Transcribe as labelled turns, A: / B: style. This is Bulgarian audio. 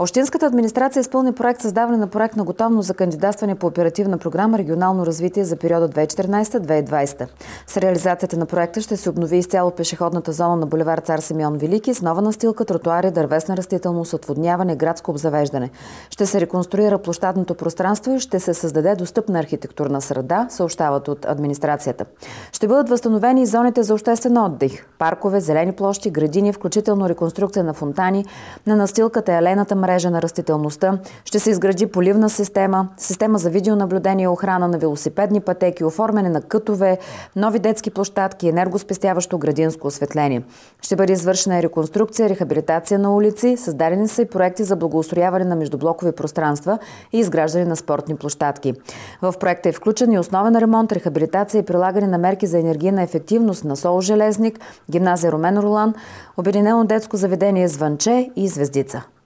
A: Общинската администрация изпълни проект създаване на проект на готовност за кандидатстване по оперативна програма регионално развитие за периода 2014-2020. С реализацията на проекта ще се обнови изцяло пешеходната зона на булевар Цар Симеон Велики с нова настилка, тротуари, дървесна растителност, отводняване, градско обзавеждане. Ще се реконструира площадното пространство и ще се създаде достъпна архитектурна среда, съобщават от администрацията. Ще бъдат възстановени и зоните за обществен отдих паркове, зелени площи, градини, включително реконструкция на фонтани, на настилката елената мрежа на растителността, ще се изгради поливна система, система за видеонаблюдение и охрана на велосипедни пътеки, оформяне на кътове, нови детски площадки, енергоспестяващо градинско осветление. Ще бъде извършена и реконструкция, рехабилитация на улици, създадени са и проекти за благоустрояване на междублокови пространства и изграждане на спортни площадки. В проекта е включен и основен ремонт, рехабилитация и прилагане на мерки за енергийна ефективност на сол Железник, Гимназия Румен Ролан, Обединено детско заведение Звънче и Звездица.